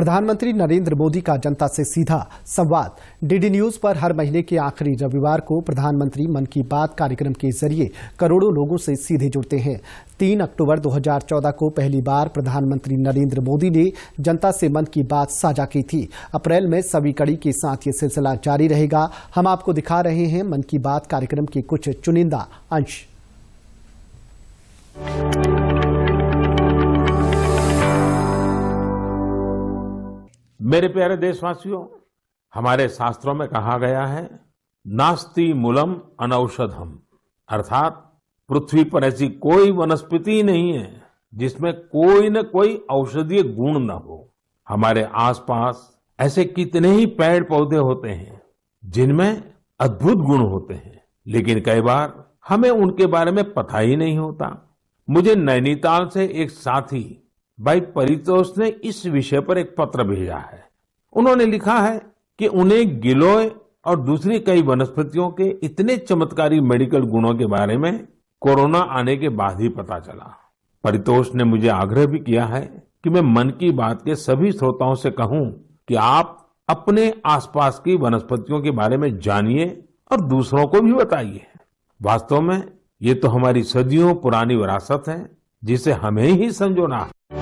प्रधानमंत्री नरेंद्र मोदी का जनता से सीधा संवाद डीडी न्यूज पर हर महीने के आखिरी रविवार को प्रधानमंत्री मन की बात कार्यक्रम के जरिए करोड़ों लोगों से सीधे जुड़ते हैं तीन अक्टूबर 2014 को पहली बार प्रधानमंत्री नरेंद्र मोदी ने जनता से मन की बात साझा की थी अप्रैल में सभी कड़ी के साथ ये सिलसिला जारी रहेगा हम आपको दिखा रहे हैं मन की बात कार्यक्रम के कुछ चुनिंदा अंश मेरे प्यारे देशवासियों हमारे शास्त्रों में कहा गया है नास्ति मूलम अनौषधम अर्थात पृथ्वी पर ऐसी कोई वनस्पति नहीं है जिसमें कोई न कोई औषधीय गुण न हो हमारे आसपास ऐसे कितने ही पेड़ पौधे होते हैं जिनमें अद्भुत गुण होते हैं लेकिन कई बार हमें उनके बारे में पता ही नहीं होता मुझे नैनीताल से एक साथी भाई परितोष ने इस विषय पर एक पत्र भेजा है उन्होंने लिखा है कि उन्हें गिलोय और दूसरी कई वनस्पतियों के इतने चमत्कारी मेडिकल गुणों के बारे में कोरोना आने के बाद ही पता चला परितोष ने मुझे आग्रह भी किया है कि मैं मन की बात के सभी श्रोताओं से कहूं कि आप अपने आसपास की वनस्पतियों के बारे में जानिए और दूसरों को भी बताइए वास्तव में ये तो हमारी सदियों पुरानी विरासत है जिसे हमें ही संजोना है